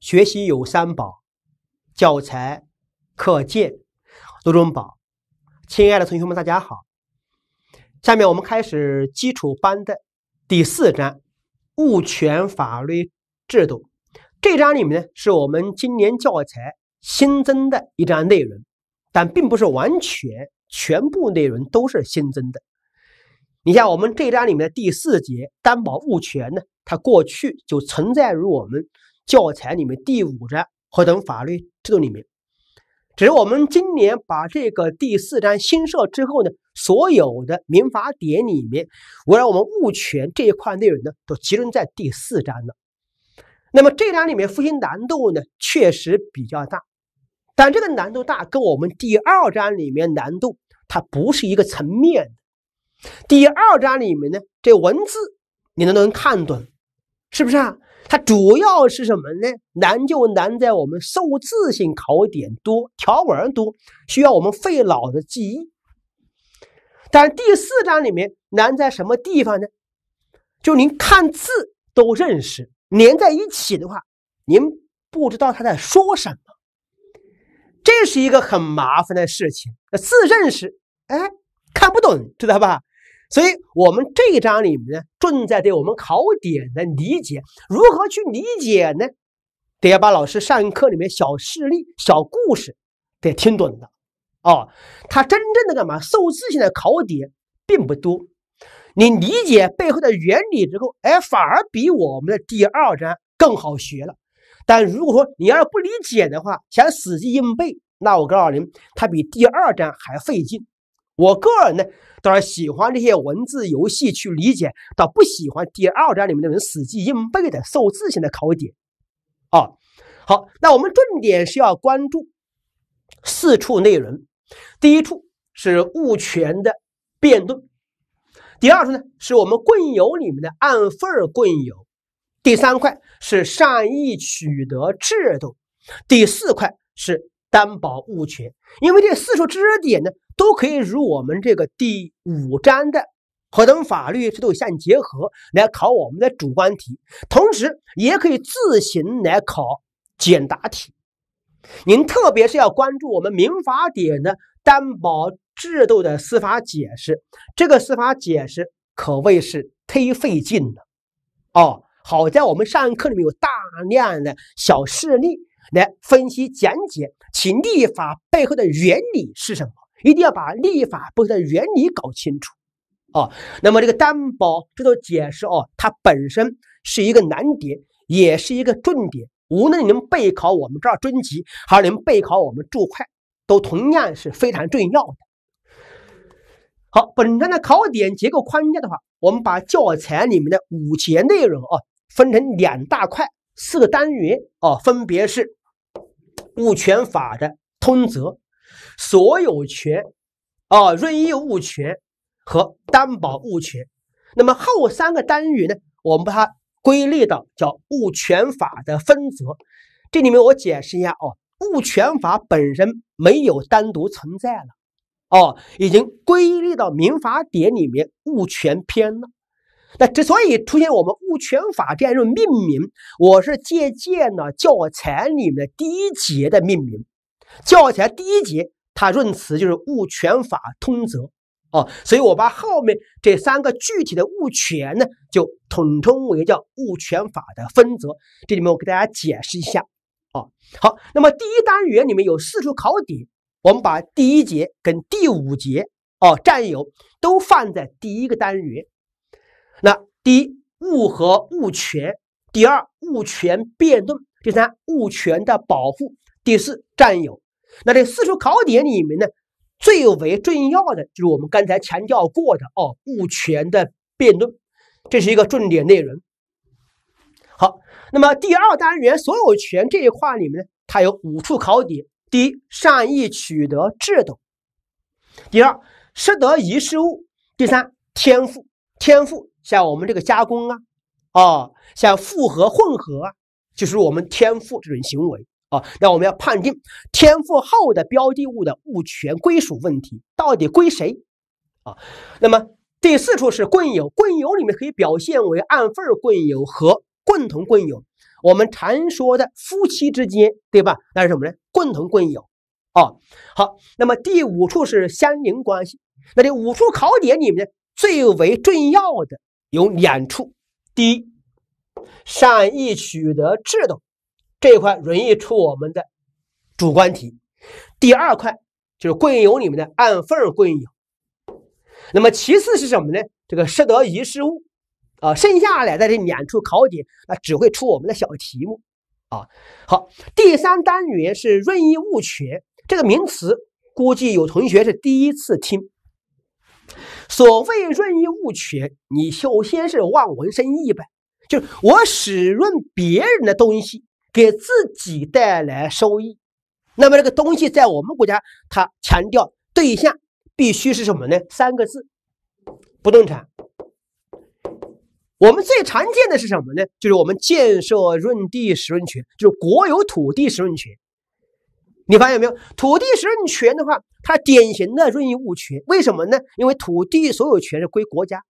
学习有三宝，教材、课件、多种宝。亲爱的同学们，大家好，下面我们开始基础班的第四章物权法律制度。这章里面呢，是我们今年教材新增的一章内容，但并不是完全全部内容都是新增的。你像我们这章里面的第四节担保物权呢，它过去就存在于我们。教材里面第五章合同法律制度里面，只是我们今年把这个第四章新设之后呢，所有的民法典里面，围绕我们物权这一块内容呢，都集中在第四章了。那么这章里面复习难度呢，确实比较大，但这个难度大跟我们第二章里面难度它不是一个层面。第二章里面呢，这文字你能不能看懂，是不是啊？它主要是什么呢？难就难在我们受字性考点多，条文多，需要我们费脑的记忆。但第四章里面难在什么地方呢？就您看字都认识，连在一起的话，您不知道他在说什么，这是一个很麻烦的事情。字认识，哎，看不懂，知道吧？所以，我们这一章里面呢，重在对我们考点的理解。如何去理解呢？得要把老师上课里面小事例、小故事得听懂了啊！它真正的干嘛？数字性的考点并不多。你理解背后的原理之后，哎，反而比我们的第二章更好学了。但如果说你要是不理解的话，想死记硬背，那我告诉您，它比第二章还费劲。我个人呢，当然喜欢这些文字游戏去理解，倒不喜欢第二章里面那种死记硬背的、受字型的考点。啊，好，那我们重点是要关注四处内容。第一处是物权的辩论，第二处呢是我们共有里面的按份共有，第三块是善意取得制度，第四块是。担保物权，因为这四处知识点呢，都可以与我们这个第五章的合同法律制度相结合来考我们的主观题，同时也可以自行来考简答题。您特别是要关注我们民法典的担保制度的司法解释，这个司法解释可谓是忒费劲了。哦，好在我们上课里面有大量的小事例来分析讲解。其立法背后的原理是什么？一定要把立法背后的原理搞清楚，啊，那么这个担保制度解释哦，它本身是一个难点，也是一个重点。无论你们备考我们这儿中级，还是你们备考我们注会，都同样是非常重要的。好，本章的考点结构框架的话，我们把教材里面的五节内容啊，分成两大块，四个单元啊，分别是。物权法的通则、所有权、啊，任意物权和担保物权，那么后三个单元呢，我们把它归类到叫物权法的分则。这里面我解释一下哦，物权法本身没有单独存在了，哦，已经归类到民法典里面物权篇了。那之所以出现我们物权法这样一种命名，我是借鉴了教材里面的第一节的命名。教材第一节它论词就是物权法通则，哦，所以我把后面这三个具体的物权呢就统称为叫物权法的分则。这里面我给大家解释一下，哦。好，那么第一单元里面有四处考点，我们把第一节跟第五节，哦，占有都放在第一个单元。那第一物和物权，第二物权辩论，第三物权的保护，第四占有。那这四处考点里面呢，最为重要的就是我们刚才强调过的哦，物权的辩论，这是一个重点内容。好，那么第二单元所有权这一块里面呢，它有五处考点：第一，善意取得制度；第二，失得遗失物；第三，天赋；天赋像我们这个加工啊，啊，像复合、混合啊，就是我们天赋这种行为啊。那我们要判定天赋后的标的物的物权归属问题到底归谁啊？那么第四处是共有，共有里面可以表现为按份共有和共同共有。我们常说的夫妻之间，对吧？那是什么呢？共同共有。哦，好。那么第五处是相邻关系。那这五处考点里面。最为重要的有两处，第一，善意取得制度这一块容易出我们的主观题；第二块就是共有里面的按份共有。那么其次是什么呢？这个失得遗失物啊，剩下来在这两处考点，那只会出我们的小题目啊。好，第三单元是物权，这个名词估计有同学是第一次听。所谓“润物权”，你首先是望文生义呗，就是我使润别人的东西，给自己带来收益。那么这个东西在我们国家，它强调对象必须是什么呢？三个字：不动产。我们最常见的是什么呢？就是我们建设润地使用权，就是国有土地使用权。你发现没有，土地使用权的话，它典型的任意物权，为什么呢？因为土地所有权是归国家，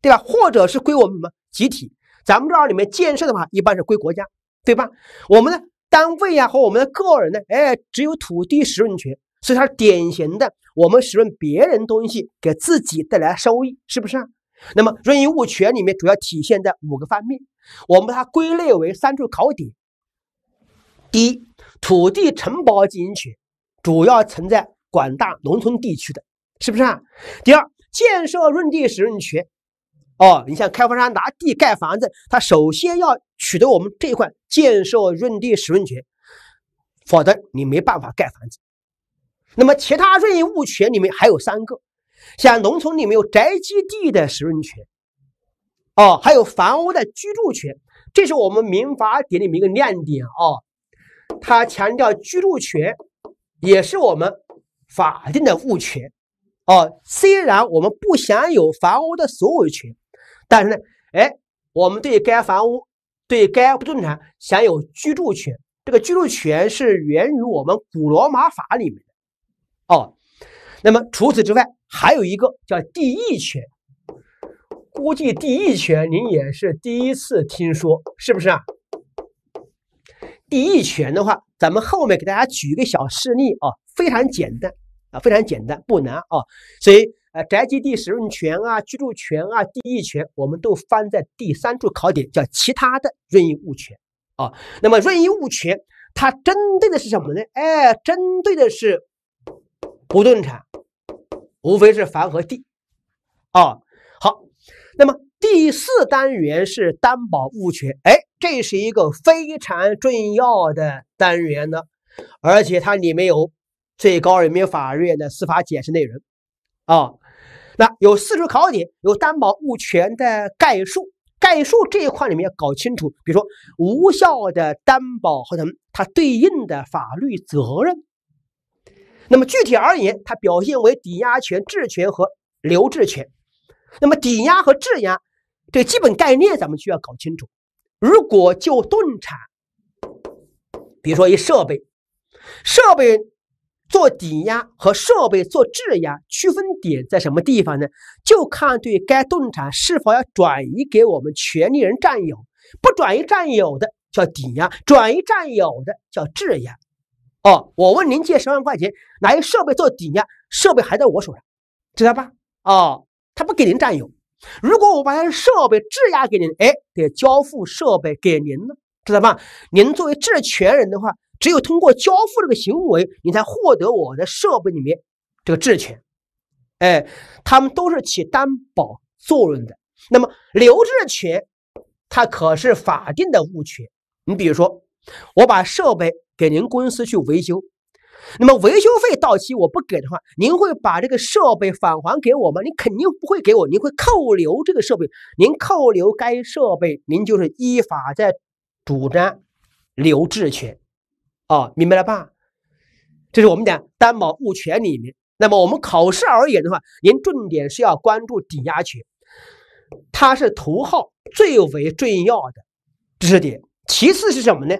对吧？或者是归我们什么集体？咱们这儿里面建设的话，一般是归国家，对吧？我们的单位啊和我们的个人呢，哎，只有土地使用权，所以它是典型的我们使用别人东西给自己带来收益，是不是？啊？那么任意物权里面主要体现在五个方面，我们把它归类为三处考点。第一。土地承包经营权主要存在广大农村地区的是不是啊？第二，建设用地使用权，哦，你像开发商拿地盖房子，他首先要取得我们这一块建设用地使用权，否则你没办法盖房子。那么，其他任意物权里面还有三个，像农村里面有宅基地的使用权，哦，还有房屋的居住权，这是我们民法典里面一个亮点哦。他强调居住权也是我们法定的物权哦。虽然我们不享有房屋的所有权，但是呢，哎，我们对该房屋、对该不动产享有居住权。这个居住权是源于我们古罗马法里面的哦。那么除此之外，还有一个叫地役权。估计地役权您也是第一次听说，是不是啊？地役权的话，咱们后面给大家举一个小事例啊，非常简单啊，非常简单，不难啊。所以，呃，宅基地使用权啊、居住权啊、地役权，我们都翻在第三处考点，叫其他的任意物权啊。那么，任意物权它针对的是什么呢？哎，针对的是不动产，无非是房和地啊。好，那么第四单元是担保物权，哎。这是一个非常重要的单元呢，而且它里面有最高人民法院的司法解释内容啊。那有四处考点，有担保物权的概述，概述这一块里面要搞清楚，比如说无效的担保合同它对应的法律责任。那么具体而言，它表现为抵押权、质权和留置权。那么抵押和质押这基本概念，咱们需要搞清楚。如果就动产，比如说一设备，设备做抵押和设备做质押，区分点在什么地方呢？就看对该动产是否要转移给我们权利人占有。不转移占有的叫抵押，转移占有的叫质押。哦，我问您借十万块钱，拿设备做抵押，设备还在我手上，知道吧？哦，他不给您占有。如果我把他的设备质押给您，哎，得交付设备给您呢，知道吧？您作为质权人的话，只有通过交付这个行为，你才获得我的设备里面这个质权。哎，他们都是起担保作用的。那么留置权，它可是法定的物权。你比如说，我把设备给您公司去维修。那么维修费到期我不给的话，您会把这个设备返还给我吗？你肯定不会给我，你会扣留这个设备。您扣留该设备，您就是依法在主张留置权。啊，明白了吧？这是我们讲担保物权里面。那么我们考试而言的话，您重点是要关注抵押权，它是头号最为重要的知识点。其次是什么呢？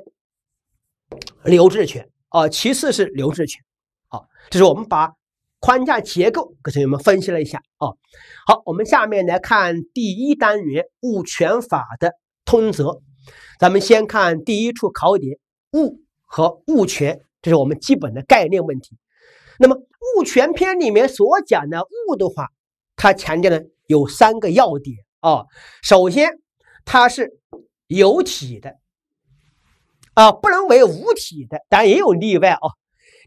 留置权。啊，其次是留置权，好，这是我们把框架结构给同学们分析了一下啊。好，我们下面来看第一单元物权法的通则，咱们先看第一处考点物和物权，这是我们基本的概念问题。那么物权篇里面所讲的物的话，它强调的有三个要点啊。首先，它是有体的。啊，不能为无体的，当然也有例外啊。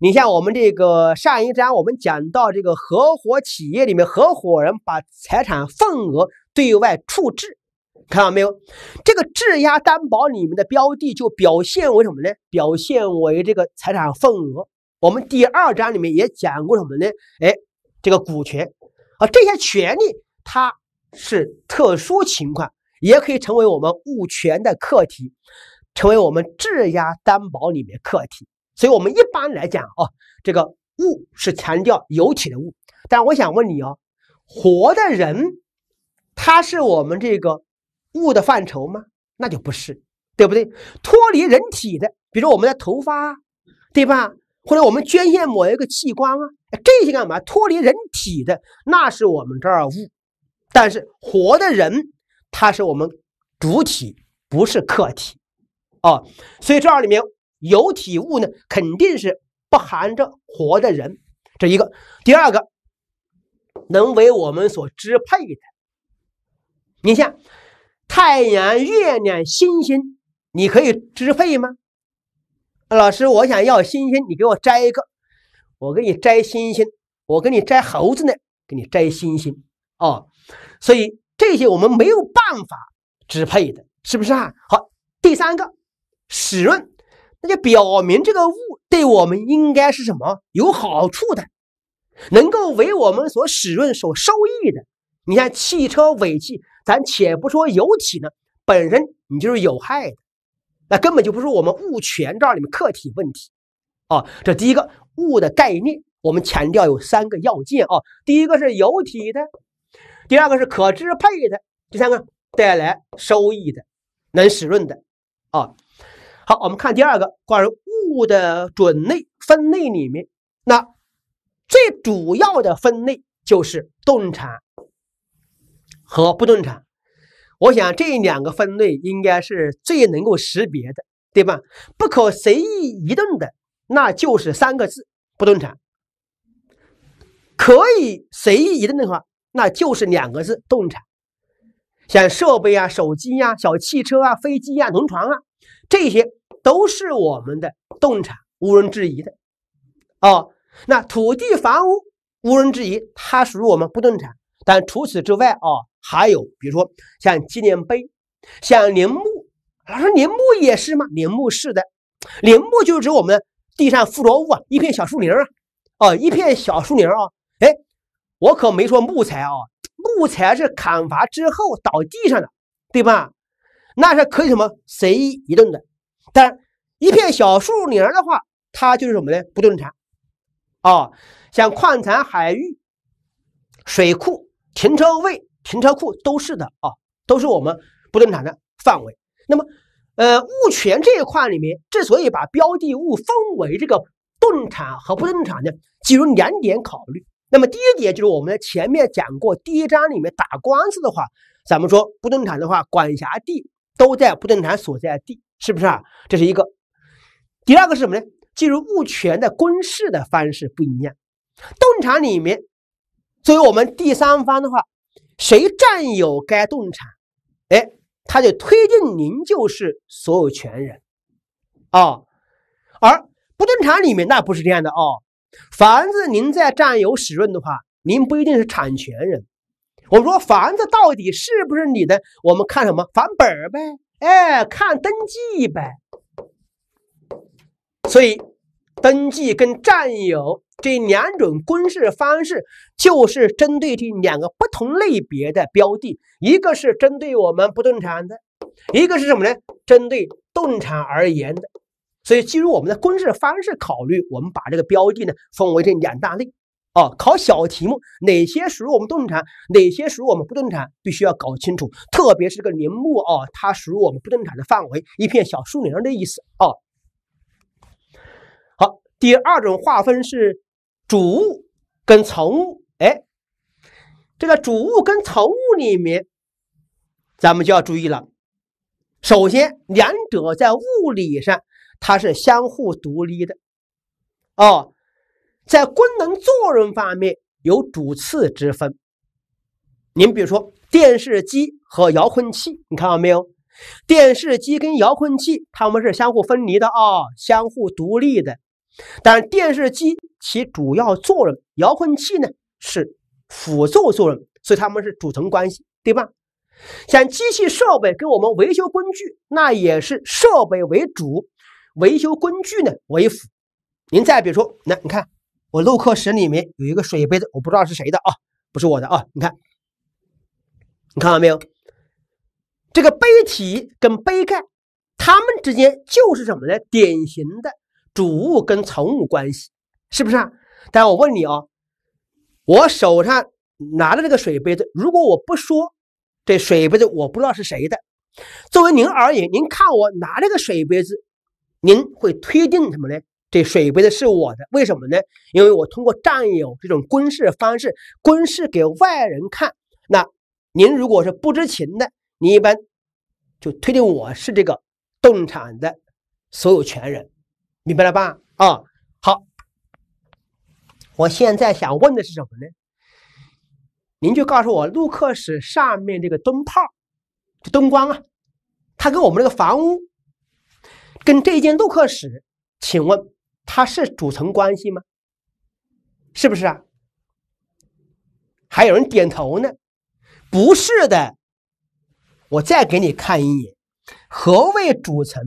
你像我们这个上一章，我们讲到这个合伙企业里面，合伙人把财产份额对外处置，看到没有？这个质押担保里面的标的就表现为什么呢？表现为这个财产份额。我们第二章里面也讲过什么呢？哎，这个股权。啊，这些权利，它是特殊情况，也可以成为我们物权的客体。成为我们质押担保里面客体，所以我们一般来讲哦，这个物是强调有体的物。但我想问你哦，活的人，他是我们这个物的范畴吗？那就不是，对不对？脱离人体的，比如我们的头发，对吧？或者我们捐献某一个器官啊，这些干嘛？脱离人体的，那是我们这儿物。但是活的人，他是我们主体，不是客体。啊，所以这里面有体物呢，肯定是不含着活的人，这一个。第二个，能为我们所支配的，你像太阳、月亮、星星，你可以支配吗？老师，我想要星星，你给我摘一个，我给你摘星星，我给你摘猴子呢，给你摘星星哦。所以这些我们没有办法支配的，是不是啊？好，第三个。使润，那就表明这个物对我们应该是什么有好处的，能够为我们所使润、所收益的。你看汽车尾气，咱且不说油体呢，本身你就是有害的，那根本就不是我们物权照里面客体问题啊。这第一个物的概念，我们强调有三个要件啊：第一个是油体的，第二个是可支配的，第三个带来收益的，能使润的啊。好，我们看第二个关于物的种类分类里面，那最主要的分类就是动产和不动产。我想这两个分类应该是最能够识别的，对吧？不可随意移动的，那就是三个字不动产；可以随意移动的话，那就是两个字动产。像设备啊、手机啊、小汽车啊、飞机啊、轮船啊这些。都是我们的动产，无人质疑的，哦。那土地、房屋无人质疑，它属于我们不动产。但除此之外，哦，还有比如说像纪念碑、像陵墓，老师，陵墓也是吗？陵墓是的，陵墓就是指我们地上附着物，啊，一片小树林啊，哦，一片小树林啊。哎，我可没说木材啊，木材是砍伐之后倒地上的，对吧？那是可以什么随意移动的。但一片小树林的话，它就是什么呢？不动产，啊，像矿产、海域、水库、停车位、停车库都是的啊，都是我们不动产的范围。那么，呃，物权这一块里面，之所以把标的物分为这个动产和不动产呢，基于两点考虑。那么，第一点就是我们前面讲过，第一章里面打官司的话，咱们说不动产的话，管辖地都在不动产所在地。是不是啊？这是一个。第二个是什么呢？进入物权的公示的方式不一样。动产里面，作为我们第三方的话，谁占有该动产，哎，他就推定您就是所有权人啊。而不动产里面那不是这样的哦，房子您在占有使用的话，您不一定是产权人。我们说房子到底是不是你的？我们看什么房本儿呗。哎，看登记呗。所以，登记跟占有这两种公示方式，就是针对这两个不同类别的标的。一个是针对我们不动产的，一个是什么呢？针对动产而言的。所以，基于我们的公示方式考虑，我们把这个标的呢，分为这两大类。哦，考小题目，哪些属于我们动产，哪些属于我们不动产，必须要搞清楚。特别是这个林木啊，它属于我们不动产的范围，一片小树林的意思啊。好，第二种划分是主物跟从物，哎，这个主物跟从物里面，咱们就要注意了。首先，两者在物理上它是相互独立的，哦。在功能作用方面有主次之分。您比如说电视机和遥控器，你看到没有？电视机跟遥控器它们是相互分离的啊，相互独立的。但电视机起主要作用，遥控器呢是辅助作用，所以它们是主从关系，对吧？像机器设备跟我们维修工具，那也是设备为主，维修工具呢为辅。您再比如说，那你看。我录课时里面有一个水杯子，我不知道是谁的啊，不是我的啊。你看，你看到没有？这个杯体跟杯盖，它们之间就是什么呢？典型的主物跟从物关系，是不是？啊？但我问你啊，我手上拿的这个水杯子，如果我不说，这水杯子我不知道是谁的。作为您而言，您看我拿这个水杯子，您会推定什么呢？这水杯的是我的，为什么呢？因为我通过占有这种公示方式公示给外人看。那您如果是不知情的，您一般就推定我是这个动产的所有权人，明白了吧？啊，好，我现在想问的是什么呢？您就告诉我，录克室上面这个灯泡，这灯光啊，它跟我们这个房屋，跟这间录克室，请问。它是主从关系吗？是不是啊？还有人点头呢？不是的，我再给你看一眼。何谓主从？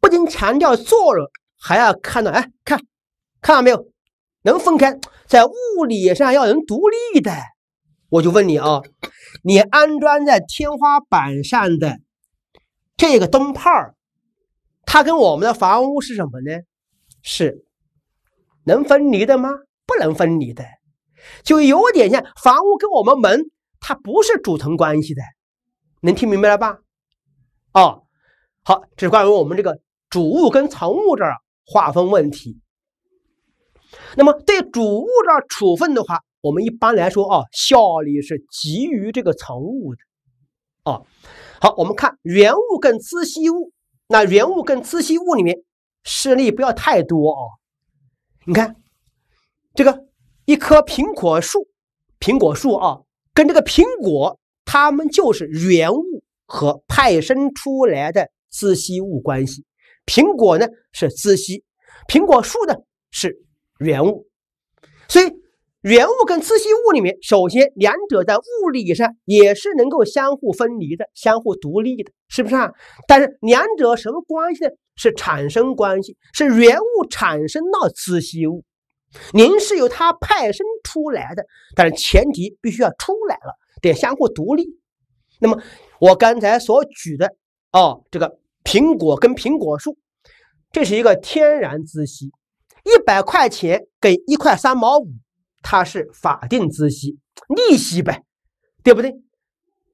不仅强调作用，还要看到，哎，看，看到没有？能分开，在物理上要能独立的。我就问你啊，你安装在天花板上的这个灯泡它跟我们的房屋是什么呢？是能分离的吗？不能分离的，就有点像房屋跟我们门，它不是主层关系的，能听明白了吧？啊，好，这是关于我们这个主物跟从物这儿划分问题。那么对主物这处分的话，我们一般来说啊，效力是基于这个从物的。啊，好，我们看原物跟次息物，那原物跟次息物里面。事力不要太多哦，你看这个一棵苹果树，苹果树啊，跟这个苹果，它们就是原物和派生出来的自息物关系。苹果呢是自息，苹果树呢是原物。所以原物跟自息物里面，首先两者在物理上也是能够相互分离的、相互独立的，是不是啊？但是两者什么关系呢？是产生关系，是原物产生了孳息物，您是由它派生出来的，但是前提必须要出来了，得相互独立。那么我刚才所举的，哦，这个苹果跟苹果树，这是一个天然孳息，一百块钱给一块三毛五，它是法定孳息，利息呗，对不对？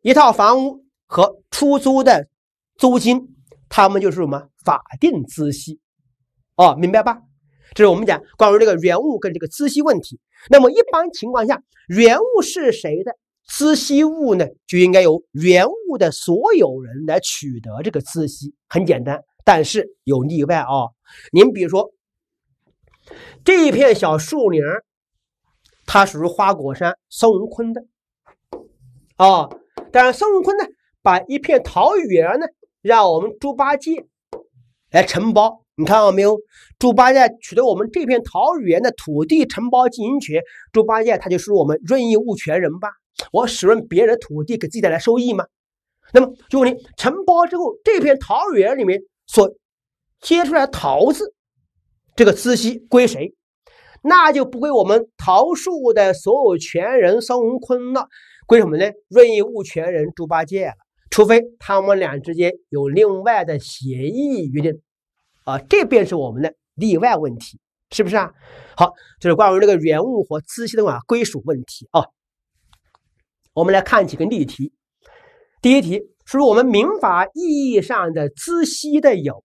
一套房屋和出租的租金。他们就是什么法定孳息，哦，明白吧？这是我们讲关于这个原物跟这个孳息问题。那么一般情况下，原物是谁的，孳息物呢，就应该由原物的所有人来取得这个孳息，很简单。但是有例外啊，您比如说这一片小树林，它属于花果山孙悟空的，啊，但孙悟空呢，把一片桃园呢。让我们猪八戒来承包，你看到没有？猪八戒取得我们这片桃园的土地承包经营权，猪八戒他就是我们任意物权人吧？我使用别人土地给自己带来收益吗？那么就问你，承包之后这片桃园里面所结出来桃子，这个孳息归谁？那就不归我们桃树的所有权人孙悟空了，归什么呢？任意物权人猪八戒了。除非他们俩之间有另外的协议约定，啊，这便是我们的例外问题，是不是啊？好，这是关于这个原物和孳息的啊归属问题啊。我们来看几个例题。第一题，说我们民法意义上的孳息的有，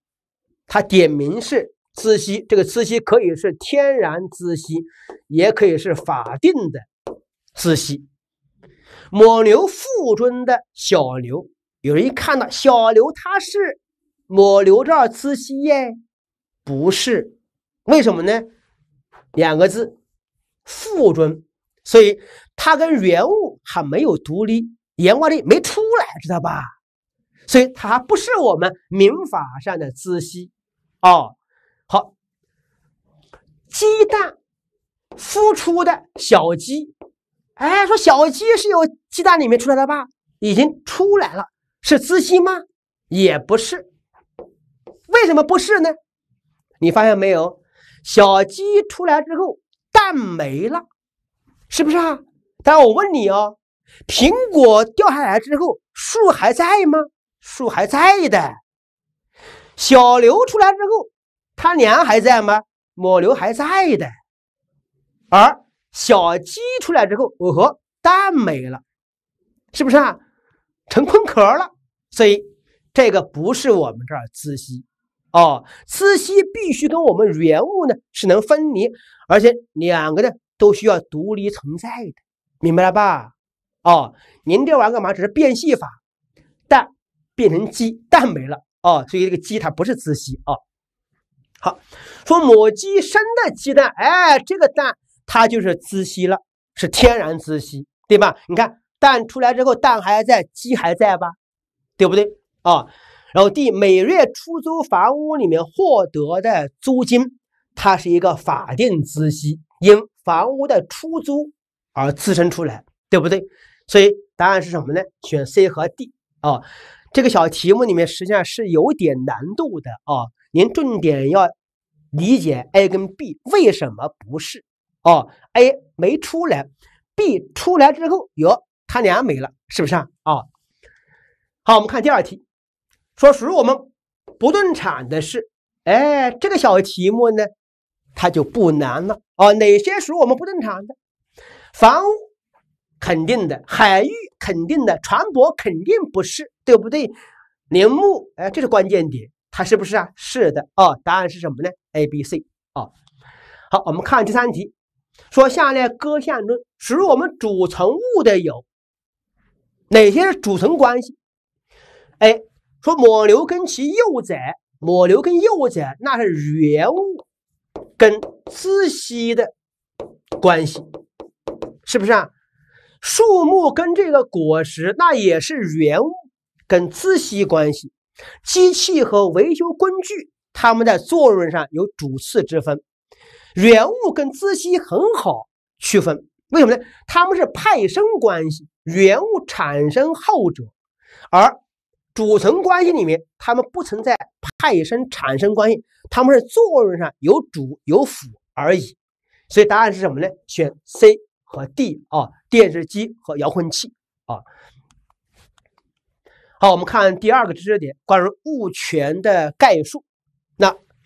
它点名是孳息，这个孳息可以是天然孳息，也可以是法定的孳息。母牛腹中的小牛，有人一看到小牛，它是母牛这儿孳息耶？不是，为什么呢？两个字，腹中，所以它跟原物还没有独立，原物里没出来，知道吧？所以它还不是我们民法上的孳息哦。好，鸡蛋孵出的小鸡。哎，说小鸡是由鸡蛋里面出来的吧？已经出来了，是孳息吗？也不是，为什么不是呢？你发现没有？小鸡出来之后蛋没了，是不是啊？但我问你哦，苹果掉下来之后树还在吗？树还在的。小牛出来之后，他娘还在吗？母牛还在的，而。小鸡出来之后，哦呵，蛋没了，是不是啊？成空壳了。所以这个不是我们这儿雌息哦，雌息必须跟我们原物呢是能分离，而且两个呢都需要独立存在的，明白了吧？哦，您这玩意干嘛，只是变戏法，蛋变成鸡，蛋没了哦，所以这个鸡它不是雌息哦。好，说母鸡生的鸡蛋，哎，这个蛋。它就是孳息了，是天然孳息，对吧？你看蛋出来之后，蛋还在，鸡还在吧，对不对啊？然后 D 每月出租房屋里面获得的租金，它是一个法定孳息，因房屋的出租而滋生出来，对不对？所以答案是什么呢？选 C 和 D 啊。这个小题目里面实际上是有点难度的啊，您重点要理解 A 跟 B 为什么不是。哦，A 没出来，B 出来之后有，他俩没了，是不是啊？啊，好，我们看第二题，说属于我们不动产的是，哎，这个小题目呢，它就不难了哦，哪些属于我们不动产的？房屋肯定的，海域肯定的，船舶肯定不是，对不对？林木，哎，这是关键点，它是不是啊？是的，啊，答案是什么呢？A、B、C，啊，好，我们看第三题。说下列各项中使我们主成物的有哪些主成关系？A 说母牛跟其幼崽，母牛跟幼崽那是原物跟孳息的关系，是不是？啊？树木跟这个果实那也是原物跟孳息关系。机器和维修工具，它们在作用上有主次之分。原物跟孳息很好区分，为什么呢？他们是派生关系，原物产生后者，而主层关系里面，他们不存在派生产生关系，他们是作用上有主有辅而已。所以答案是什么呢？选 C 和 D 啊，电视机和遥控器啊。好，我们看第二个知识点，关于物权的概述。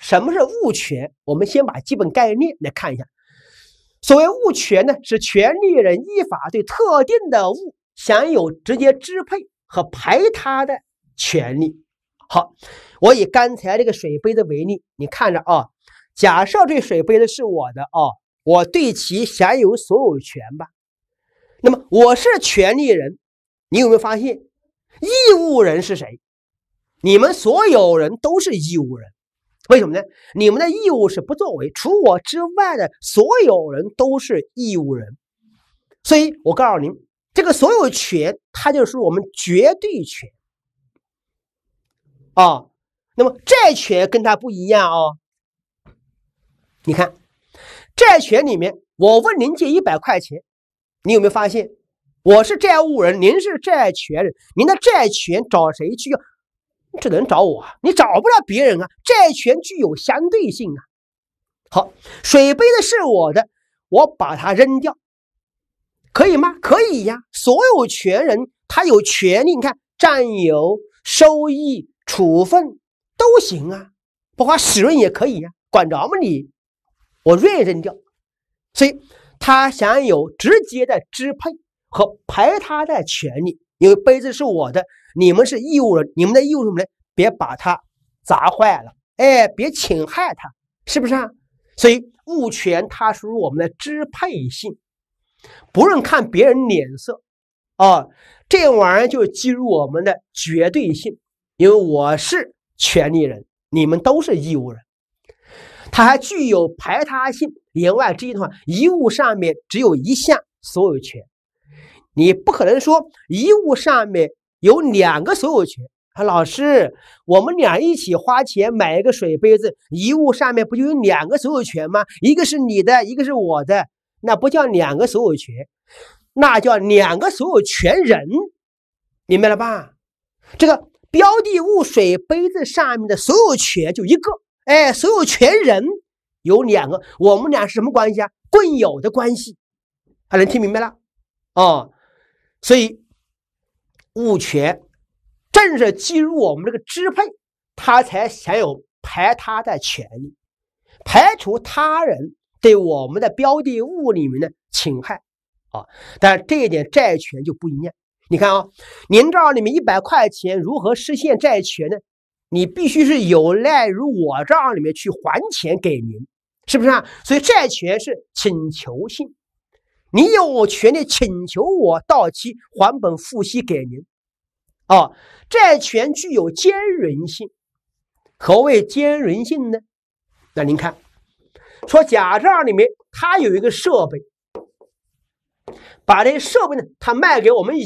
什么是物权？我们先把基本概念来看一下。所谓物权呢，是权利人依法对特定的物享有直接支配和排他的权利。好，我以刚才这个水杯子为例，你看着啊。假设这水杯子是我的啊，我对其享有所有权吧。那么我是权利人，你有没有发现义务人是谁？你们所有人都是义务人。为什么呢？你们的义务是不作为，除我之外的所有人都是义务人，所以，我告诉您，这个所有权它就是我们绝对权，啊，那么债权跟它不一样啊。你看，债权里面，我问您借一百块钱，你有没有发现，我是债务人，您是债权人，您的债权找谁去要？只能找我，你找不了别人啊！债权具有相对性啊。好，水杯子是我的，我把它扔掉，可以吗？可以呀。所有权人他有权利，你看占有、收益、处分都行啊，不括使用也可以呀，管着吗你？我愿意扔掉，所以他享有直接的支配和排他的权利，因为杯子是我的。你们是义务人，你们的义务什么呢？别把它砸坏了，哎，别侵害它，是不是啊？所以物权它属于我们的支配性，不用看别人脸色，啊，这玩意儿就基于我们的绝对性，因为我是权利人，你们都是义务人，它还具有排他性。言外之意的话，遗物上面只有一项所有权，你不可能说遗物上面。有两个所有权，他老师，我们俩一起花钱买一个水杯子，遗物上面不就有两个所有权吗？一个是你的，一个是我的，那不叫两个所有权，那叫两个所有权人，明白了吧？这个标的物水杯子上面的所有权就一个，哎，所有权人有两个，我们俩是什么关系啊？共有的关系，还能听明白了？哦，所以。物权正是进入我们这个支配，它才享有排他的权利，排除他人对我们的标的物里面的侵害。啊，但是这一点债权就不一样。你看啊，您这儿里面一百块钱如何实现债权呢？你必须是有赖于我这儿里面去还钱给您，是不是啊？所以债权是请求性。你有权利请求我到期还本付息给您，啊，债权具有兼容性。何谓兼容性呢？那您看，说甲账里面他有一个设备，把这些设备呢，他卖给我们乙，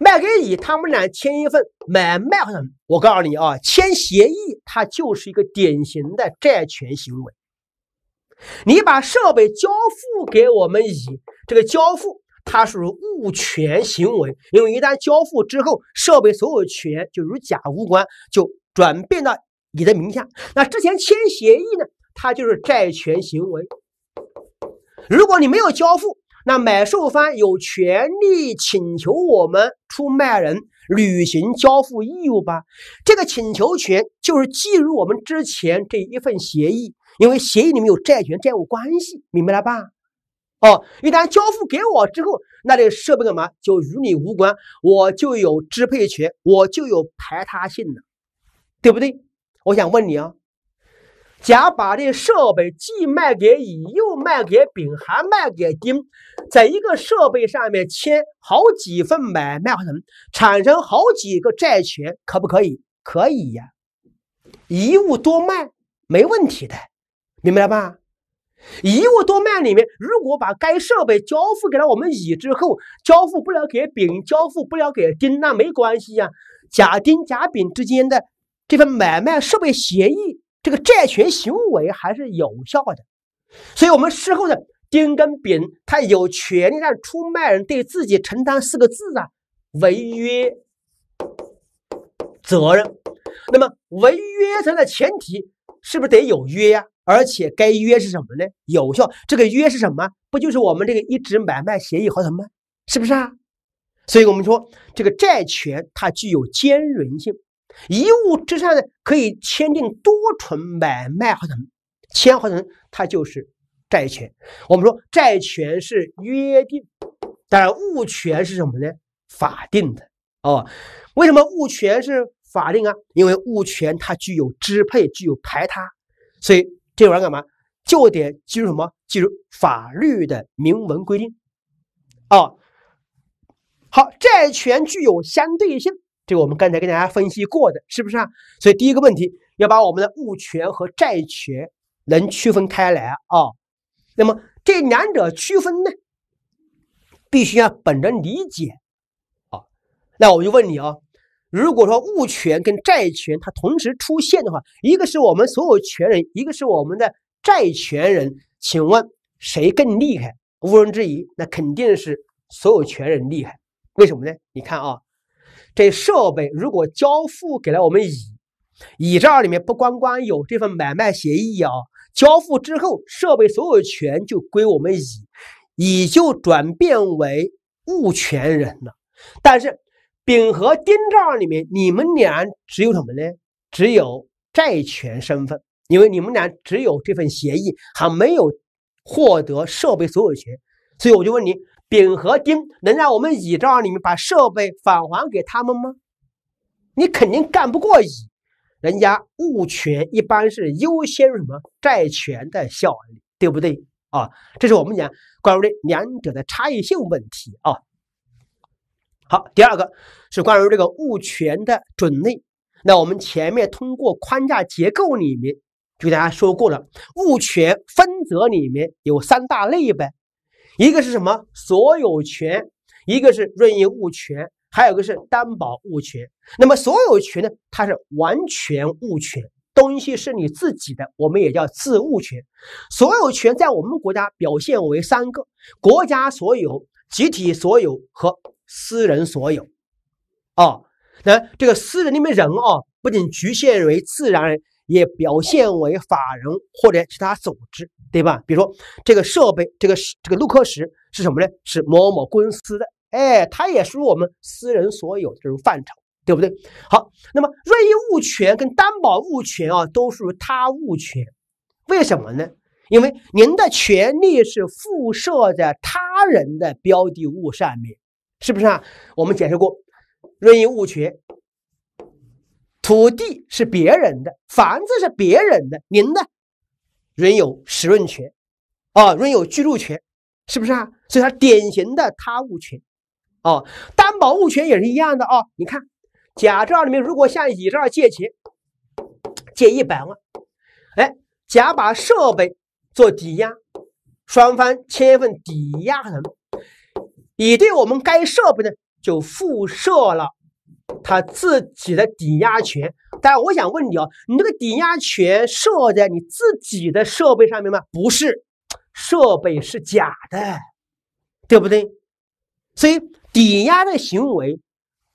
卖给乙，他们俩签一份买卖合同。我告诉你啊，签协议它就是一个典型的债权行为。你把设备交付给我们乙，这个交付它是物权行为，因为一旦交付之后，设备所有权就与甲无关，就转变到乙的名下。那之前签协议呢，它就是债权行为。如果你没有交付，那买受方有权利请求我们出卖人履行交付义务吧？这个请求权就是基于我们之前这一份协议。因为协议里面有债权债务关系，明白了吧？哦，一旦交付给我之后，那这设备干嘛就与你无关，我就有支配权，我就有排他性了，对不对？我想问你啊，甲把这设备既卖给乙，又卖给丙，还卖给丁，在一个设备上面签好几份买卖合同，产生好几个债权，可不可以？可以呀，一物多卖没问题的。明白了吧？遗物多卖里面，如果把该设备交付给了我们乙之后，交付不了给丙，交付不了给丁，那没关系啊。甲、丁、甲、丙之间的这份买卖设备协议，这个债权行为还是有效的。所以，我们事后的丁跟丙，他有权利让出卖人对自己承担四个字啊，违约责任。那么，违约它的前提是不是得有约呀？而且该约是什么呢？有效。这个约是什么？不就是我们这个一纸买卖协议合同吗？是不是啊？所以，我们说这个债权它具有兼容性，一物之上呢可以签订多重买卖合同，签合同它就是债权。我们说债权是约定，当然物权是什么呢？法定的哦。为什么物权是法定啊？因为物权它具有支配，具有排他，所以。这玩意儿干嘛？就得记住什么？记住法律的明文规定啊。好，债权具有相对性，这个我们刚才跟大家分析过的是不是啊？所以第一个问题要把我们的物权和债权能区分开来啊。那么这两者区分呢，必须要本着理解啊。那我就问你啊。如果说物权跟债权它同时出现的话，一个是我们所有权人，一个是我们的债权人，请问谁更厉害？毋庸置疑，那肯定是所有权人厉害。为什么呢？你看啊，这设备如果交付给了我们乙，乙这儿里面不光光有这份买卖协议啊，交付之后设备所有权就归我们乙，乙就转变为物权人了，但是。丙和丁这儿里面，你们俩只有什么呢？只有债权身份，因为你们俩只有这份协议，还没有获得设备所有权。所以我就问你，丙和丁能让我们乙这儿里面把设备返还给他们吗？你肯定干不过乙，人家物权一般是优先什么债权的效力，对不对？啊，这是我们讲关于这两者的差异性问题啊。好，第二个是关于这个物权的准类。那我们前面通过框架结构里面就给大家说过了，物权分则里面有三大类呗，一个是什么？所有权，一个是任意物权，还有一个是担保物权。那么所有权呢，它是完全物权，东西是你自己的，我们也叫自物权。所有权在我们国家表现为三个：国家所有、集体所有和。私人所有，啊，那这个私人里面人啊，不仅局限于自然人，也表现为法人或者其他组织，对吧？比如说这个设备，这个这个陆课石是什么呢？是某某公司的，哎，它也属于我们私人所有这种范畴，对不对？好，那么任意物权跟担保物权啊，都属于他物权，为什么呢？因为您的权利是附设在他人的标的物上面。是不是啊？我们解释过，用益物权，土地是别人的，房子是别人的，您的，拥有使用权，啊，拥有居住权，是不是啊？所以它典型的他物权，啊，担保物权也是一样的啊。你看，甲这里面如果向乙这儿借钱，借一百万，哎，甲把设备做抵押，双方签一份抵押合同。你对我们该设备呢，就附设了他自己的抵押权。但我想问你啊，你这个抵押权设在你自己的设备上面吗？不是，设备是假的，对不对？所以抵押的行为，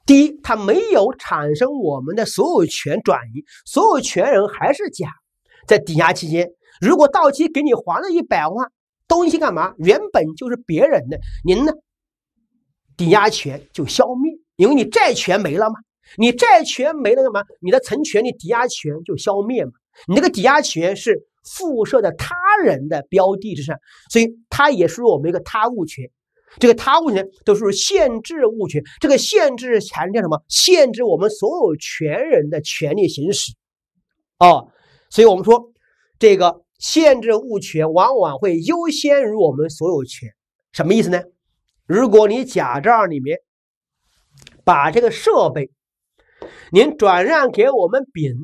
第一，它没有产生我们的所有权转移，所有权人还是假。在抵押期间，如果到期给你还了一百万东西，干嘛？原本就是别人的，您呢？抵押权就消灭，因为你债权没了嘛，你债权没了干嘛？你的存权，利抵押权就消灭嘛。你那个抵押权是附设在他人的标的之上，所以它也属于我们一个他物权。这个他物权都属于限制物权，这个限制强叫什么？限制我们所有权人的权利行使哦，所以我们说，这个限制物权往往会优先于我们所有权，什么意思呢？如果你甲账里面把这个设备您转让给我们丙，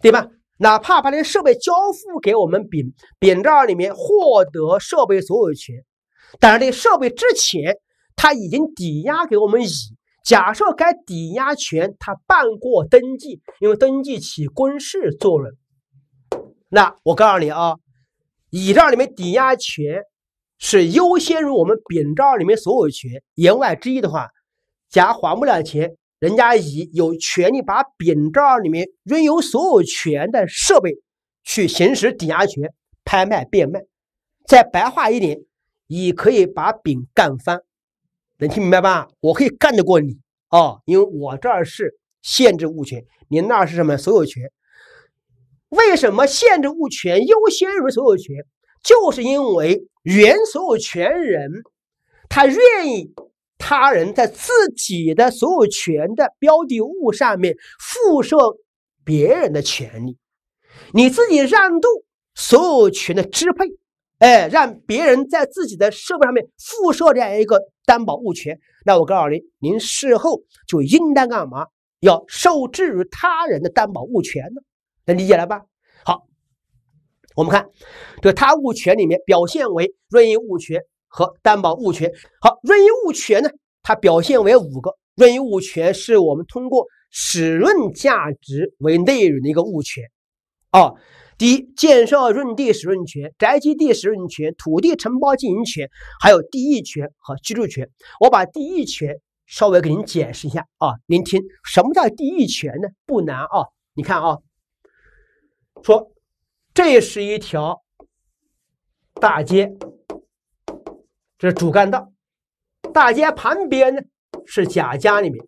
对吧？哪怕把这个设备交付给我们丙，丙账里面获得设备所有权。但是这设备之前他已经抵押给我们乙。假设该抵押权他办过登记，因为登记起公示作用。那我告诉你啊，乙账里面抵押权。是优先于我们丙照里面所有权。言外之意的话，甲还不了钱，人家乙有权利把丙照里面拥有所有权的设备去行使抵押权、拍卖变卖。再白话一点，乙可以把丙干翻，能听明白吧？我可以干得过你哦，因为我这儿是限制物权，你那儿是什么所有权？为什么限制物权优先于所有权？就是因为原所有权人他愿意他人在自己的所有权的标的物上面附设别人的权利，你自己让渡所有权的支配，哎，让别人在自己的设备上面附设这样一个担保物权，那我告诉您，您事后就应当干嘛？要受制于他人的担保物权呢？能理解了吧？我们看这个他物权里面表现为任意物权和担保物权。好，任意物权呢，它表现为五个。任意物权是我们通过使用价值为内容的一个物权。啊，第一，建设用地使用权、宅基地使用权、土地承包经营权，还有地役权和居住权。我把地役权稍微给您解释一下啊，您听，什么叫地役权呢？不难啊，你看啊，说。这是一条大街，这是主干道。大街旁边呢是甲家里面，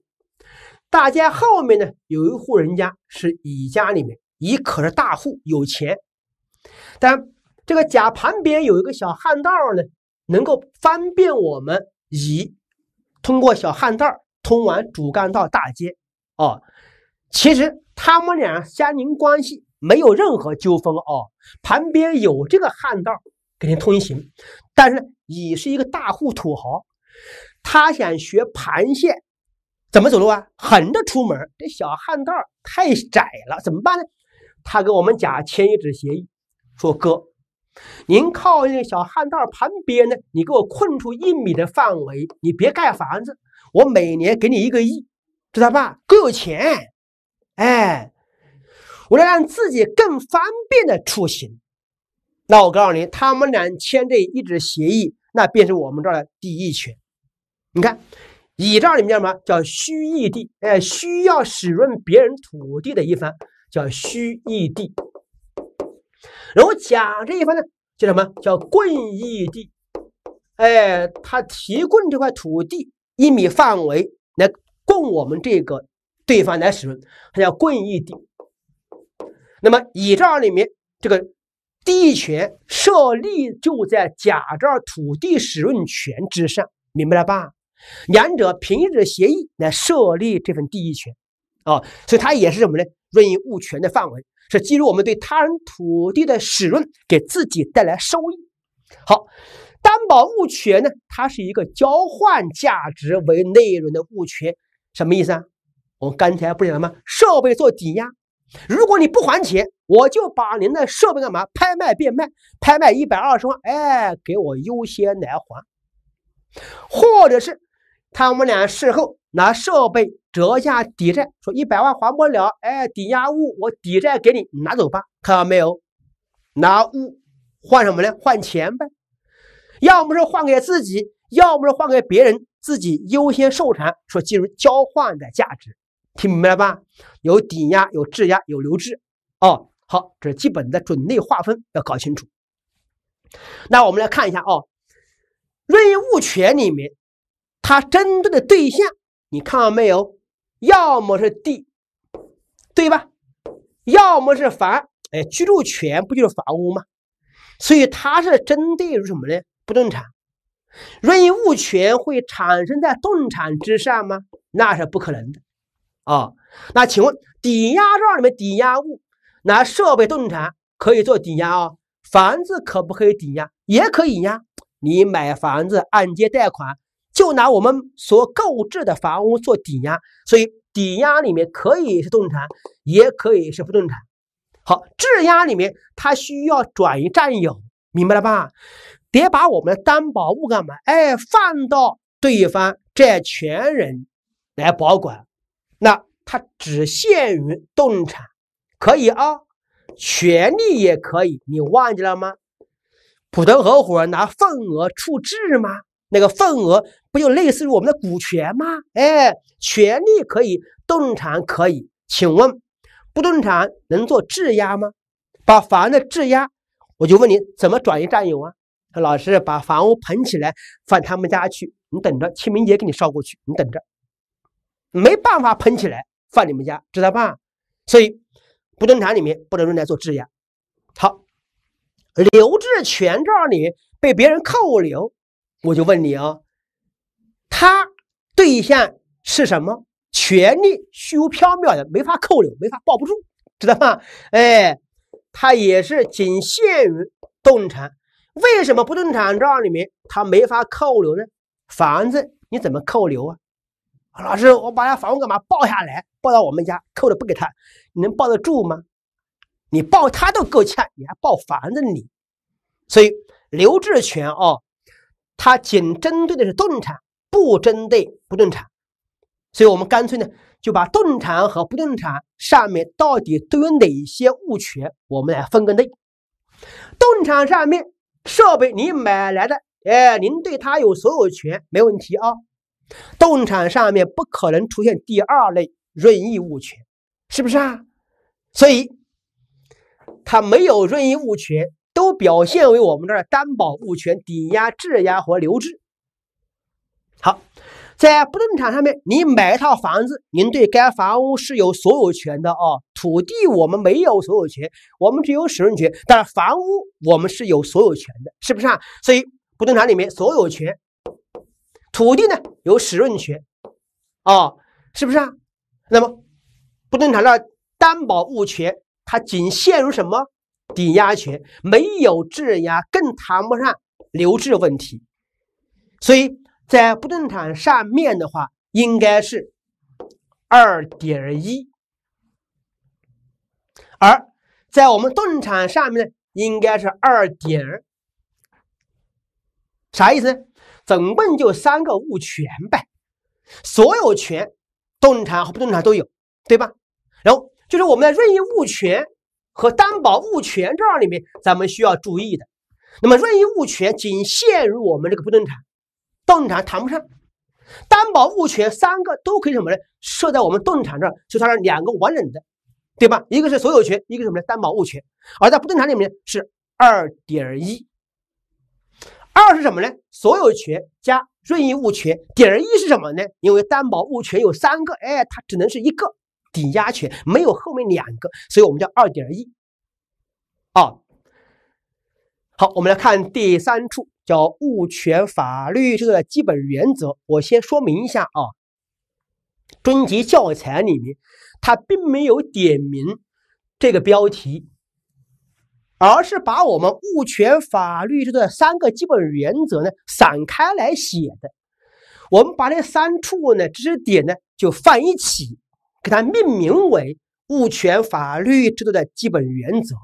大街后面呢有一户人家是乙家里面。乙可是大户，有钱。但这个甲旁边有一个小旱道呢，能够方便我们乙通过小旱道通往主干道大街。哦，其实他们俩相邻关系。没有任何纠纷啊，旁边有这个旱道给你通行，但是乙是一个大户土豪，他想学盘线，怎么走路啊？横着出门，这小旱道太窄了，怎么办呢？他跟我们甲签一纸协议，说哥，您靠那个小旱道旁边呢，你给我困出一米的范围，你别盖房子，我每年给你一个亿，知道吧？够有钱，哎。为了让自己更方便的出行，那我告诉你，他们俩签这一纸协议，那便是我们这儿的第一权。你看，乙这儿你们叫什么叫需役地？哎，需要使用别人土地的一方叫需役地。然后甲这一方呢叫什么？叫棍役地。哎，他提供这块土地一米范围来供我们这个对方来使用，他叫棍役地。那么乙证里面这个地役权设立就在甲证土地使用权之上，明白了吧？两者凭着协议来设立这份地役权啊，所以它也是什么呢？任意物权的范围是基于我们对他人土地的使用，给自己带来收益。好，担保物权呢，它是一个交换价值为内容的物权，什么意思啊？我们刚才不讲了吗？设备做抵押。如果你不还钱，我就把您的设备干嘛拍卖变卖？拍卖一百二十万，哎，给我优先来还。或者是他们俩事后拿设备折价抵债，说一百万还不了，哎，抵押物我抵债给你拿走吧。看到没有？拿物换什么呢？换钱呗。要么是换给自己，要么是换给别人，自己优先受偿，说基于交换的价值。听明白了吧？有抵押，有质押，有留置。哦，好，这是基本的种类划分，要搞清楚。那我们来看一下哦，任意物权里面，它针对的对象你看到没有？要么是地，对吧？要么是房，哎，居住权不就是房屋吗？所以它是针对于什么呢？不动产。任意物权会产生在动产之上吗？那是不可能的。啊，那请问抵押证里面抵押物，拿设备动产可以做抵押啊？房子可不可以抵押？也可以呀。你买房子按揭贷款，就拿我们所购置的房屋做抵押。所以抵押里面可以是动产，也可以是不动产。好，质押里面它需要转移占有，明白了吧？得把我们的担保物干嘛？哎，放到对方债权人来保管。那它只限于动产，可以啊，权利也可以，你忘记了吗？普通合伙人拿份额处置吗？那个份额不就类似于我们的股权吗？哎，权利可以，动产可以，请问不动产能做质押吗？把房子质押，我就问你怎么转移占有啊？说老师把房屋捧起来放他们家去，你等着清明节给你捎过去，你等着。没办法喷起来放你们家，知道吧？所以不动产里面不能用来做质押。好，留置权这里被别人扣留，我就问你啊，他对象是什么？权利虚无缥缈的，没法扣留，没法保不住，知道吧？哎，他也是仅限于动产。为什么不动产这里面他没法扣留呢？房子你怎么扣留啊？老师，我把他房屋干嘛报下来，报到我们家扣了不给他？你能抱得住吗？你抱他都够呛，你还抱房子？你，所以留置权哦，它仅针对的是动产，不针对不动产。所以我们干脆呢，就把动产和不动产上面到底都有哪些物权，我们来分个类。动产上面设备你买来的，哎，您对它有所有权，没问题啊。动产上面不可能出现第二类任意物权，是不是啊？所以它没有任意物权，都表现为我们这儿担保物权、抵押、质押和留置。好，在不动产上面，你买一套房子，您对该房屋是有所有权的哦。土地我们没有所有权，我们只有使用权，但是房屋我们是有所有权的，是不是啊？所以不动产里面所有权。土地呢有使用权，啊，是不是啊？那么不动产的担保物权它仅限于什么？抵押权，没有质押，更谈不上留置问题。所以在不动产上面的话，应该是二点一，而在我们动产上面呢，应该是二点，啥意思？总共就三个物权呗，所有权、动产和不动产都有，对吧？然后就是我们的任意物权和担保物权这儿里面，咱们需要注意的。那么任意物权仅限于我们这个不动产，动产谈不上。担保物权三个都可以什么呢？设在我们动产这儿，就它是两个完整的，对吧？一个是所有权，一个什么呢？担保物权。而在不动产里面是二点一。二是什么呢？所有权加任意物权。点一是什么呢？因为担保物权有三个，哎，它只能是一个，抵押权没有后面两个，所以我们叫二点一。啊，好，我们来看第三处，叫物权法律制度的基本原则。我先说明一下啊，中级教材里面它并没有点明这个标题。而是把我们物权法律制度的三个基本原则呢散开来写的，我们把这三处呢知识点呢就放一起，给它命名为物权法律制度的基本原则。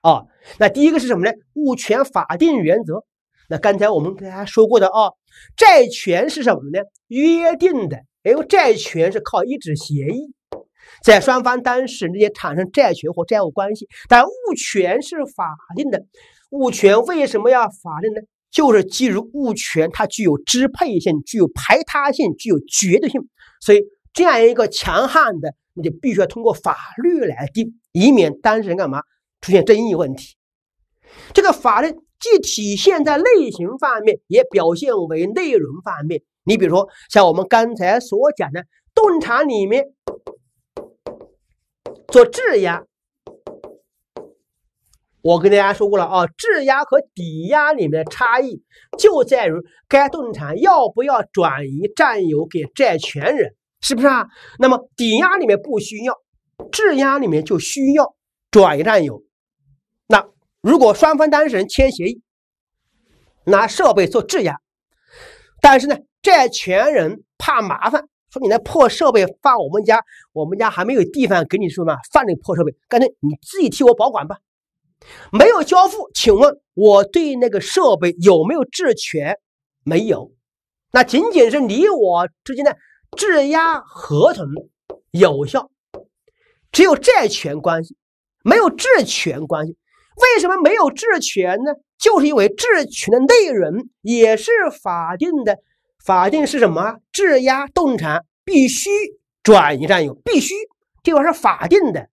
啊，那第一个是什么呢？物权法定原则。那刚才我们跟大家说过的啊，债权是什么呢？约定的，因为债权是靠一纸协议。在双方当事人之间产生债权或债务关系，但物权是法定的。物权为什么要法定呢？就是基于物权它具有支配性、具有排他性、具有绝对性。所以这样一个强悍的，你就必须要通过法律来定，以免当事人干嘛出现争议问题。这个法律既体现在类型方面，也表现为内容方面。你比如说，像我们刚才所讲的洞察里面。做质押，我跟大家说过了啊，质押和抵押里面的差异就在于该动产要不要转移占有给债权人，是不是啊？那么抵押里面不需要，质押里面就需要转移占有。那如果双方当事人签协议，拿设备做质押，但是呢，债权人怕麻烦。说你那破设备放我们家，我们家还没有地方给你什么放那个破设备，干脆你自己替我保管吧。没有交付，请问我对那个设备有没有质权？没有，那仅仅是你我之间的质押合同有效，只有债权关系，没有质权关系。为什么没有质权呢？就是因为质权的内容也是法定的。法定是什么？质押动产必须转移占有，必须，这块是法定的。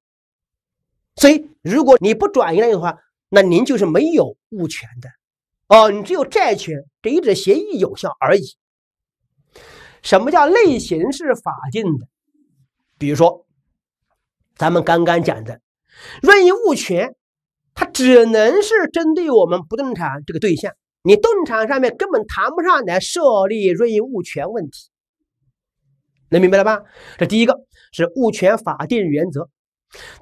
所以，如果你不转移占有的话，那您就是没有物权的哦，你只有债权，这一纸协议有效而已。什么叫类型是法定的？比如说，咱们刚刚讲的任意物权，它只能是针对我们不动产这个对象。你动产上面根本谈不上来设立任意物权问题，能明白了吧？这第一个是物权法定原则，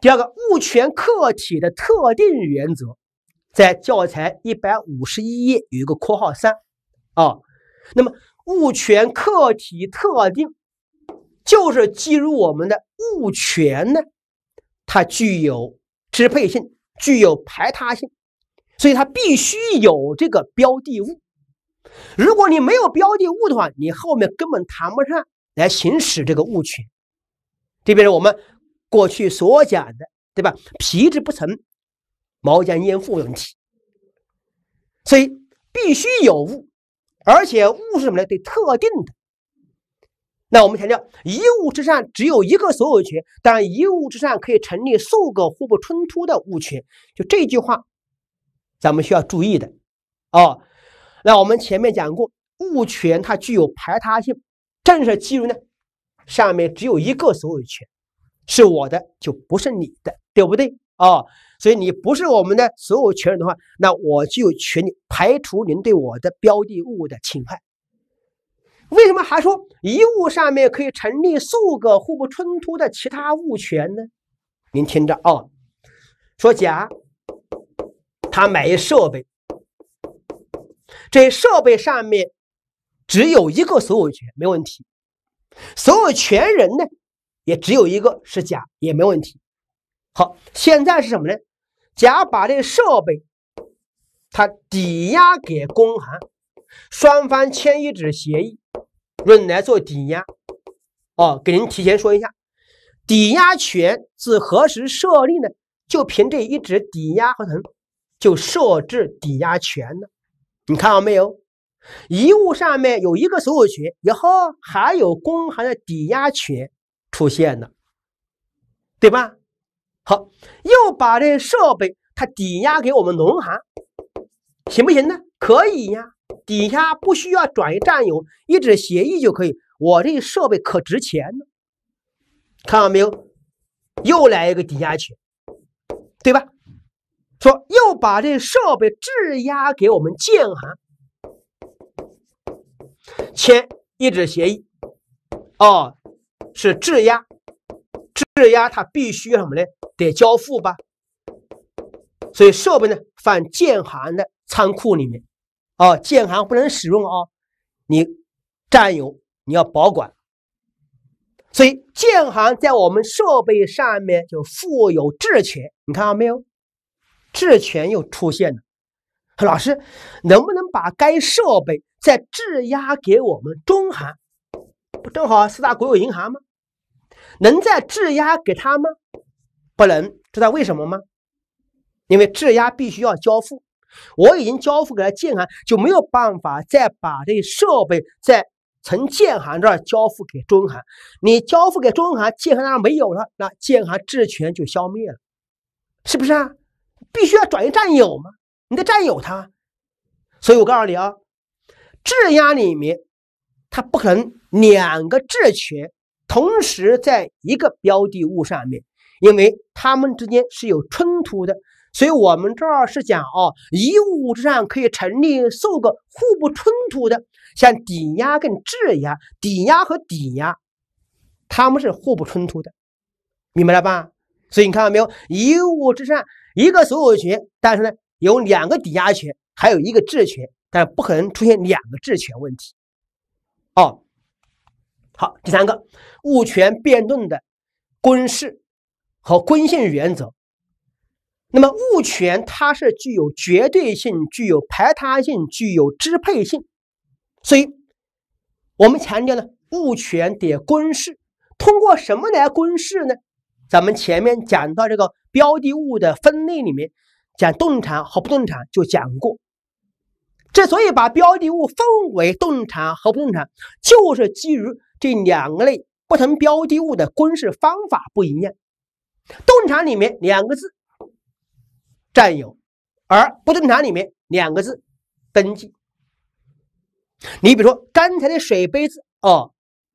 第二个物权客体的特定原则，在教材一百五十一页有一个括号三啊。那么物权客体特定，就是基于我们的物权呢，它具有支配性，具有排他性。所以它必须有这个标的物，如果你没有标的物的话，你后面根本谈不上来行使这个物权。这边是我们过去所讲的，对吧？皮之不存，毛将焉附的问题。所以必须有物，而且物是什么呢？得特定的。那我们强调，一物之上只有一个所有权，但一物之上可以成立数个互不冲突的物权。就这句话。咱们需要注意的哦，那我们前面讲过，物权它具有排他性，正是基于呢，上面只有一个所有权，是我的就不是你的，对不对哦，所以你不是我们的所有权人的话，那我就有权利排除您对我的标的物的侵害。为什么还说一物上面可以成立数个互不冲突的其他物权呢？您听着啊，说甲。他买一设备，这设备上面只有一个所有权，没问题。所有权人呢，也只有一个是甲，也没问题。好，现在是什么呢？甲把这设备他抵押给工行，双方签一纸协议，用来做抵押。哦，给您提前说一下，抵押权是何时设立呢？就凭这一纸抵押合同。就设置抵押权了，你看到没有？遗物上面有一个所有权，以后还有工行的抵押权出现了，对吧？好，又把这设备它抵押给我们农行，行不行呢？可以呀，抵押不需要转移占有，一纸协议就可以。我这设备可值钱了，看到没有？又来一个抵押权，对吧？说又把这设备质押给我们建行，签一纸协议，哦，是质押，质押它必须什么呢？得交付吧，所以设备呢放建行的仓库里面，哦，建行不能使用哦，你占有你要保管，所以建行在我们设备上面就负有质权，你看到没有？质权又出现了，老师能不能把该设备再质押给我们中行？不正好四大国有银行吗？能再质押给他吗？不能，知道为什么吗？因为质押必须要交付，我已经交付给了建行，就没有办法再把这设备再从建行这儿交付给中行。你交付给中行，建行那儿没有了，那建行质权就消灭了，是不是啊？必须要转移占有吗？你得占有它，所以我告诉你啊，质押里面，它不可能两个质权同时在一个标的物上面，因为它们之间是有冲突的。所以，我们这儿是讲哦，一物之上可以成立数个互不冲突的，像抵押跟质押、抵押和抵押，他们是互不冲突的，明白了吧？所以你看到没有，一物之上。一个所有权，但是呢，有两个抵押权，还有一个质权，但不可能出现两个质权问题，哦。好，第三个，物权变动的公式和公信原则。那么，物权它是具有绝对性、具有排他性、具有支配性，所以我们强调呢，物权的公式通过什么来公示呢？咱们前面讲到这个标的物的分类里面，讲动产和不动产就讲过。之所以把标的物分为动产和不动产，就是基于这两个类不同标的物的公示方法不一样。动产里面两个字占有，而不动产里面两个字登记。你比如说刚才的水杯子，哦，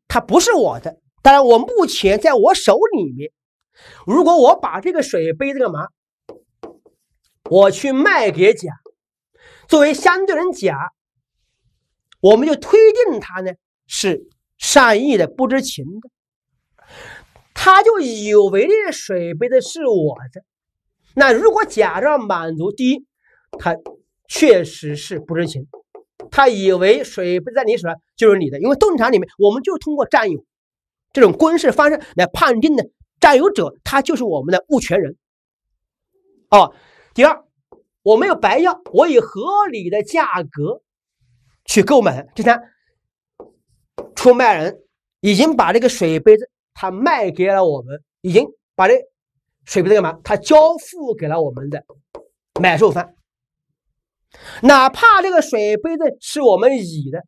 它不是我的，当然我目前在我手里面。如果我把这个水杯子干嘛，我去卖给甲，作为相对人甲，我们就推定他呢是善意的、不知情的，他就以为这个水杯子是我的。那如果甲要满足第一，他确实是不知情，他以为水杯在你手上就是你的，因为动产里面我们就通过占有这种公式方式来判定的。占有者他就是我们的物权人，哦。第二，我没有白要，我以合理的价格去购买。第三，出卖人已经把这个水杯子他卖给了我们，已经把这水杯子干嘛？他交付给了我们的买受方。哪怕这个水杯子是我们乙的，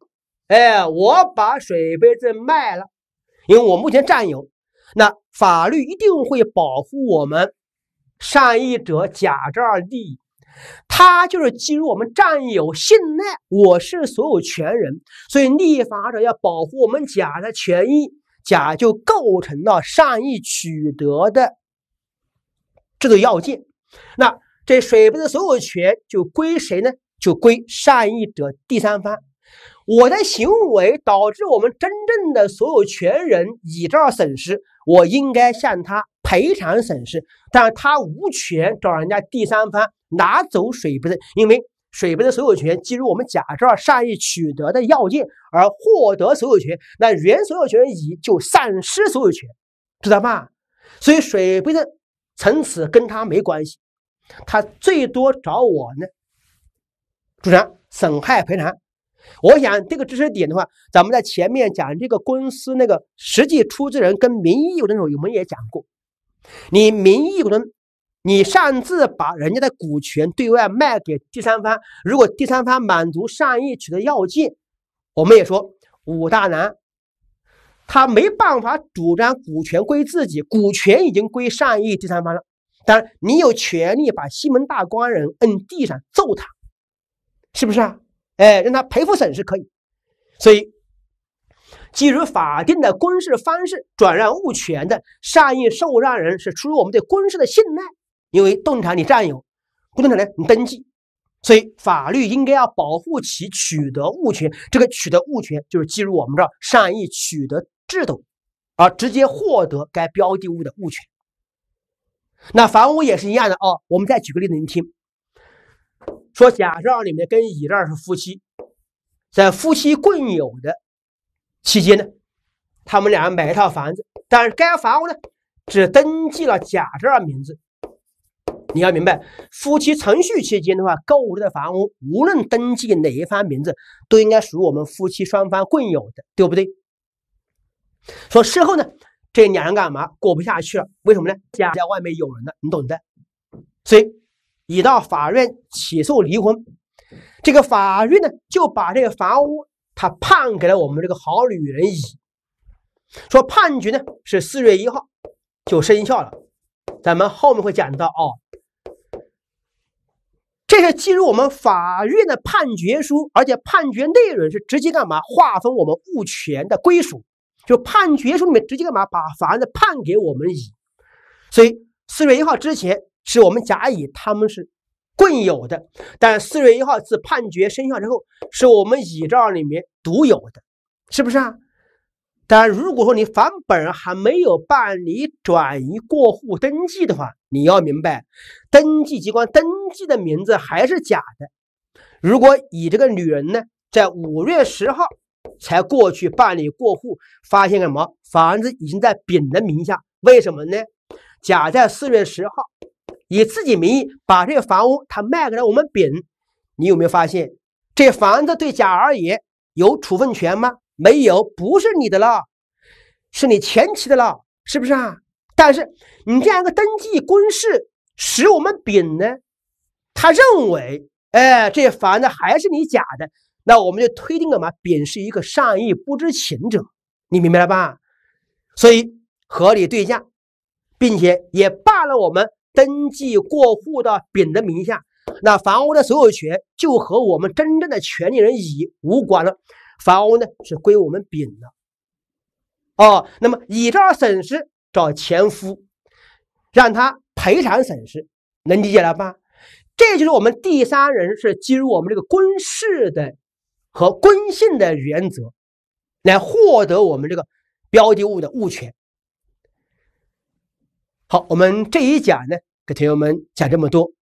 哎，我把水杯子卖了，因为我目前占有，那。法律一定会保护我们。善意者甲这儿益，他就是基于我们占有信赖，我是所有权人，所以立法者要保护我们甲的权益，甲就构成了善意取得的这个要件。那这水杯的所有权就归谁呢？就归善意者第三方。我的行为导致我们真正的所有权人乙这损失，我应该向他赔偿损失。但他无权找人家第三方拿走水杯的，因为水杯的所有权基于我们甲这善意取得的要件而获得所有权，那原所有权人乙就丧失所有权，知道吧？所以水杯的从此跟他没关系，他最多找我呢主张损害赔偿。我想这个知识点的话，咱们在前面讲这个公司那个实际出资人跟名义股东的时候，我们也讲过。你名义股东，你擅自把人家的股权对外卖给第三方，如果第三方满足善意取得要件，我们也说武大郎，他没办法主张股权归自己，股权已经归善意第三方了。当然，你有权利把西门大官人摁地上揍他，是不是啊？哎，让他赔付损失可以，所以基于法定的公示方式转让物权的善意受让人是出于我们对公示的信赖，因为动产你占有，不动产呢你登记，所以法律应该要保护其取得物权。这个取得物权就是基于我们这善意取得制度，而直接获得该标的物的物权。那房屋也是一样的哦，我们再举个例子，你听。说甲这儿里面跟乙这儿是夫妻，在夫妻共有的期间呢，他们俩买一套房子，但是该房屋呢只登记了甲这儿名字。你要明白，夫妻存续期间的话，购置的房屋无论登记哪一方名字，都应该属于我们夫妻双方共有的，对不对？说事后呢，这两人干嘛过不下去了？为什么呢？家家外面有人了，你懂的。所以。已到法院起诉离婚，这个法院呢就把这个房屋他判给了我们这个好女人乙，说判决呢是四月一号就生效了，咱们后面会讲到哦。这是进入我们法院的判决书，而且判决内容是直接干嘛划分我们物权的归属，就判决书里面直接干嘛把房子判给我们乙，所以四月一号之前。是我们甲乙他们是共有的，但四月一号自判决生效之后，是我们乙这儿里面独有的，是不是啊？但如果说你房本人还没有办理转移过户登记的话，你要明白，登记机关登记的名字还是假的。如果乙这个女人呢，在五月十号才过去办理过户，发现什么房子已经在丙的名下？为什么呢？甲在四月十号。以自己名义把这房屋他卖给了我们丙，你有没有发现这房子对甲而言有处分权吗？没有，不是你的了，是你前妻的了，是不是啊？但是你这样一个登记公示，使我们丙呢，他认为，哎，这房子还是你甲的，那我们就推定干嘛？丙是一个善意不知情者，你明白了吧？所以合理对价，并且也办了我们。登记过户到丙的名下，那房屋的所有权就和我们真正的权利人乙无关了，房屋呢是归我们丙的。哦，那么乙这损失找前夫，让他赔偿损失，能理解了吧？这就是我们第三人是基于我们这个公示的和公信的原则，来获得我们这个标的物的物权。好，我们这一讲呢，给同学们讲这么多。